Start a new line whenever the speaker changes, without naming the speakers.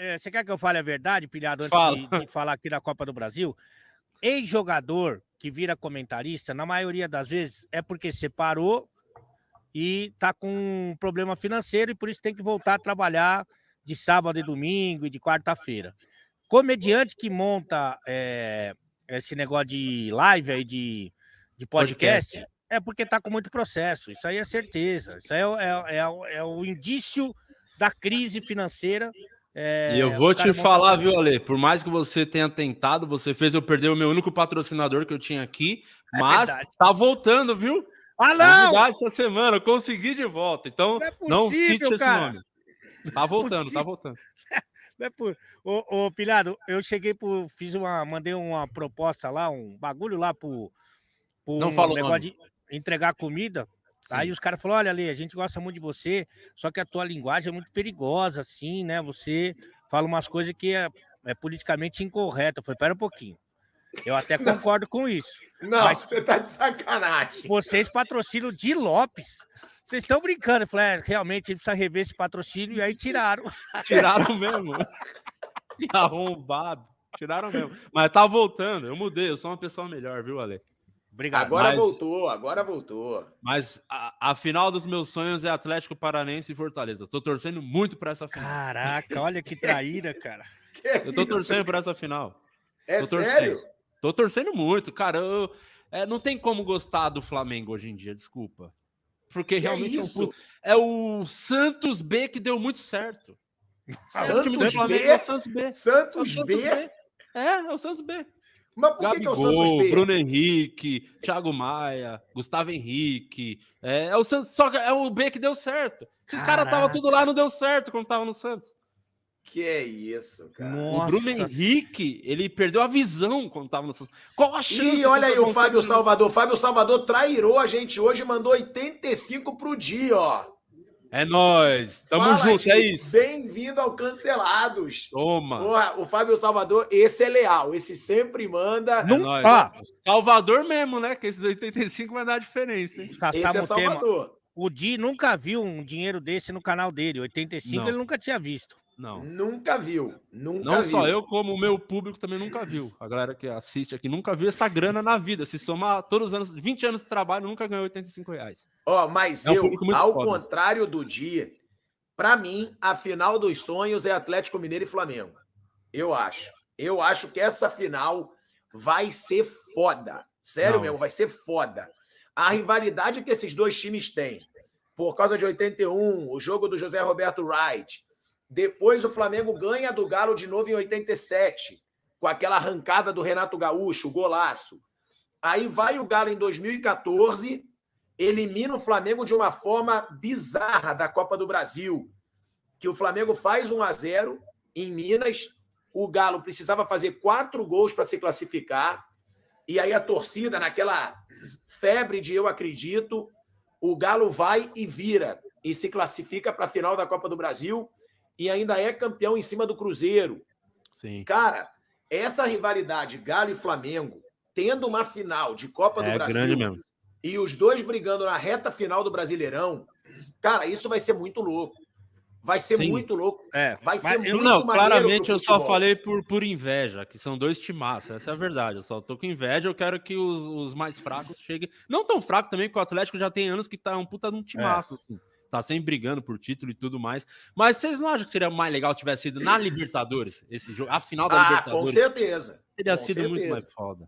É, você quer que eu fale a verdade, pilhado, antes Fala. de, de falar aqui da Copa do Brasil? Ex-jogador que vira comentarista, na maioria das vezes, é porque separou e tá com um problema financeiro e por isso tem que voltar a trabalhar de sábado e domingo e de quarta-feira. Comediante que monta é, esse negócio de live aí, de, de podcast, podcast, é porque tá com muito processo. Isso aí é certeza. Isso aí é, é, é, é o indício da crise financeira é, e eu vou te é falar, viu,
Ale? Por mais que você tenha tentado, você fez eu perder o meu único patrocinador que eu tinha aqui, é mas tá voltando, viu? Ah, não! essa semana, eu consegui de volta. Então, não, é possível, não cite cara. esse nome. Tá voltando, tá voltando.
é por... ô, ô, Pilhado, eu cheguei por. Fiz uma. Mandei uma proposta lá, um bagulho lá pro. pro não um negócio de entregar comida. Aí os caras falaram: olha, Ale, a gente gosta muito de você, só que a tua linguagem é muito perigosa, assim, né? Você fala umas coisas que é, é politicamente incorreta. Eu falei: pera um pouquinho. Eu até concordo não. com isso. Não, mas você tá de sacanagem. Vocês patrocinam de Lopes. Vocês estão brincando. Eu falei, é, realmente, precisa rever esse patrocínio. E aí tiraram. Tiraram mesmo.
Arrombado. Tiraram mesmo.
Mas tá voltando. Eu mudei. Eu sou uma pessoa melhor, viu, Ale? Obrigado. Agora mas,
voltou, agora voltou.
Mas a, a, final dos meus sonhos é Atlético Paranense e Fortaleza. Tô torcendo muito para essa final. Caraca, olha que traíra, cara. que eu tô torcendo para essa final. É tô sério? Tô torcendo muito, cara. Eu, é, não tem como gostar do Flamengo hoje em dia, desculpa. Porque que realmente é, é, o Santos B que deu muito certo.
Santos, é o time do
Flamengo B? É o
Santos B. Santos, é o Santos B? B?
É, é o Santos B. Mas por Gabigol, que é o Santos B? Bruno Henrique, Thiago Maia, Gustavo Henrique. É, é o Santos, só é o B que deu certo. Esses caras estavam tudo lá, não deu certo quando estavam no Santos. Que é
isso, cara. Nossa. O Bruno Henrique, ele perdeu a visão quando tava no Santos. Qual a chance? E olha aí o Fábio Salvador. Fábio Salvador trairou a gente hoje, e mandou 85 pro dia, ó.
É nós, tamo Fala, junto, é gente. é isso.
Bem-vindo ao Cancelados.
Toma. Porra,
o Fábio Salvador, esse é leal, esse sempre manda. É Ah,
Salvador mesmo, né? Que esses 85 vai dar diferença, hein? Tá, esse é Salvador. Tema. O Di nunca viu um dinheiro desse no canal dele. 85 Não. ele nunca tinha visto.
Não. Nunca viu. Nunca não viu. só eu,
como o meu público também nunca viu. A galera que assiste aqui nunca viu essa
grana na vida. Se somar todos os anos, 20 anos de trabalho, nunca ganhou 85 reais.
Ó, oh, mas é um eu, ao contrário do dia, para mim, a final dos sonhos é Atlético Mineiro e Flamengo. Eu acho. Eu acho que essa final vai ser foda. Sério não. mesmo, vai ser foda. A rivalidade que esses dois times têm, por causa de 81, o jogo do José Roberto Wright, depois o Flamengo ganha do Galo de novo em 87, com aquela arrancada do Renato Gaúcho, golaço. Aí vai o Galo em 2014, elimina o Flamengo de uma forma bizarra da Copa do Brasil, que o Flamengo faz 1 a 0 em Minas, o Galo precisava fazer quatro gols para se classificar. E aí a torcida, naquela febre de eu acredito, o Galo vai e vira e se classifica para a final da Copa do Brasil e ainda é campeão em cima do Cruzeiro. Sim. Cara, essa rivalidade Galo e Flamengo, tendo uma final de Copa é, do Brasil e os dois brigando na reta final do Brasileirão, cara, isso vai ser muito louco. Vai ser Sim. muito louco. É, vai ser muito muito Não, claramente eu só falei
por, por inveja, que são dois timaços. Essa é a verdade. Eu só tô com inveja. Eu quero que os, os mais fracos cheguem. Não tão fraco também, porque o Atlético já tem anos que tá um puta de um timaço, é. assim tá sempre brigando por título e tudo mais. Mas vocês não acham que seria mais legal tivesse sido na Libertadores esse jogo, a final da ah, Libertadores? Com certeza.
Teria com sido certeza. muito mais
foda.